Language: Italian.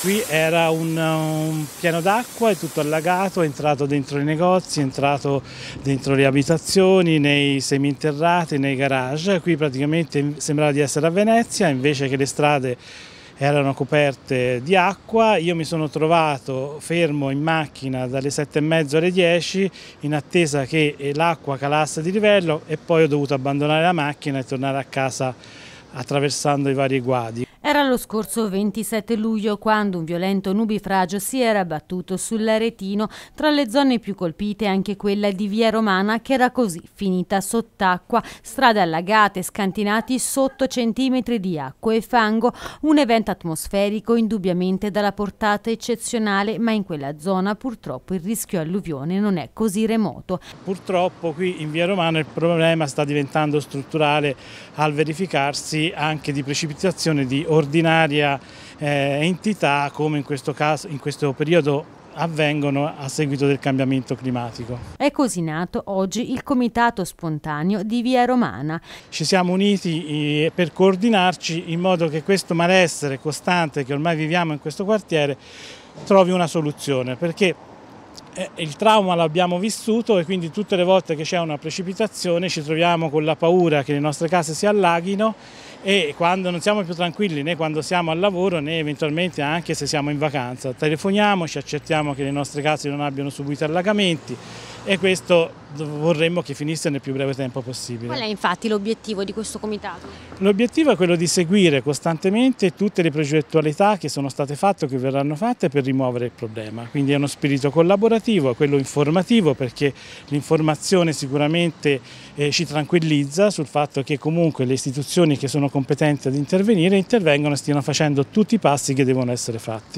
Qui era un, un piano d'acqua, è tutto allagato, è entrato dentro i negozi, è entrato dentro le abitazioni, nei seminterrati, nei garage. Qui praticamente sembrava di essere a Venezia, invece che le strade erano coperte di acqua. Io mi sono trovato fermo in macchina dalle sette e mezzo alle 10 in attesa che eh, l'acqua calasse di livello e poi ho dovuto abbandonare la macchina e tornare a casa attraversando i vari guadi lo scorso 27 luglio, quando un violento nubifragio si era abbattuto sull'Aretino, tra le zone più colpite anche quella di Via Romana, che era così finita sott'acqua, strade allagate, scantinati sotto centimetri di acqua e fango, un evento atmosferico indubbiamente dalla portata eccezionale, ma in quella zona purtroppo il rischio alluvione non è così remoto. Purtroppo qui in Via Romana il problema sta diventando strutturale al verificarsi anche di precipitazione di ordine straordinaria eh, entità come in questo, caso, in questo periodo avvengono a seguito del cambiamento climatico. È così nato oggi il Comitato Spontaneo di Via Romana. Ci siamo uniti per coordinarci in modo che questo malessere costante che ormai viviamo in questo quartiere trovi una soluzione, perché eh, il trauma l'abbiamo vissuto e quindi tutte le volte che c'è una precipitazione ci troviamo con la paura che le nostre case si allaghino e quando non siamo più tranquilli né quando siamo al lavoro né eventualmente anche se siamo in vacanza. Telefoniamo, ci accertiamo che le nostre case non abbiano subito allagamenti e questo vorremmo che finisse nel più breve tempo possibile. Qual è infatti l'obiettivo di questo comitato? L'obiettivo è quello di seguire costantemente tutte le progettualità che sono state fatte o che verranno fatte per rimuovere il problema, quindi è uno spirito collaborativo educativo, a quello informativo perché l'informazione sicuramente eh, ci tranquillizza sul fatto che comunque le istituzioni che sono competenti ad intervenire intervengono e stiano facendo tutti i passi che devono essere fatti.